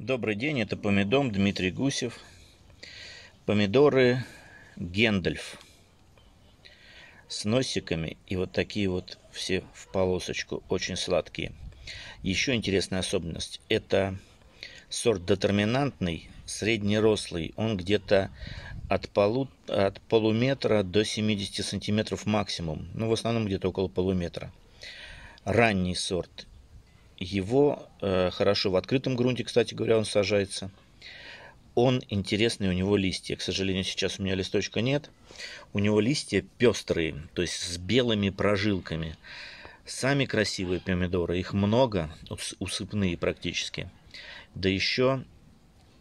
Добрый день, это Помидом, Дмитрий Гусев. Помидоры Гендальф с носиками и вот такие вот все в полосочку, очень сладкие. Еще интересная особенность – это сорт детерминантный, среднерослый. Он где-то от, полу, от полуметра до 70 сантиметров максимум. Ну, в основном где-то около полуметра. Ранний сорт. Его э, хорошо в открытом грунте, кстати говоря, он сажается. Он интересный, у него листья. К сожалению, сейчас у меня листочка нет. У него листья пестрые, то есть с белыми прожилками. Сами красивые помидоры, их много, усыпные практически. Да еще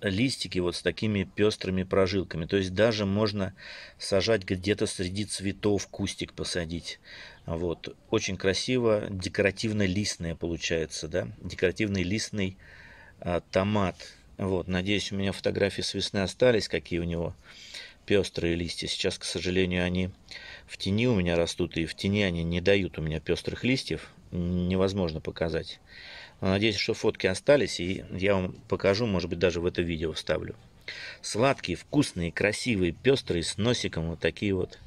листики вот с такими пестрыми прожилками. То есть даже можно сажать где-то среди цветов кустик посадить. Вот. Очень красиво, декоративно-листное получается, да? Декоративный листный а, томат. Вот. Надеюсь, у меня фотографии с весны остались, какие у него пестрые листья. Сейчас, к сожалению, они в тени у меня растут, и в тени они не дают у меня пестрых листьев невозможно показать. Надеюсь, что фотки остались, и я вам покажу, может быть, даже в это видео вставлю. Сладкие, вкусные, красивые, пестрые, с носиком вот такие вот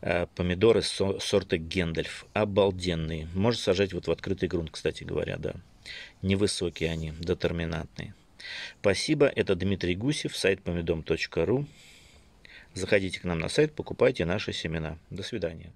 э, помидоры сорта Гендальф. Обалденные. Можно сажать вот в открытый грунт, кстати говоря, да. Невысокие они, детерминантные. Спасибо, это Дмитрий Гусев, сайт помидом.ру. Заходите к нам на сайт, покупайте наши семена. До свидания.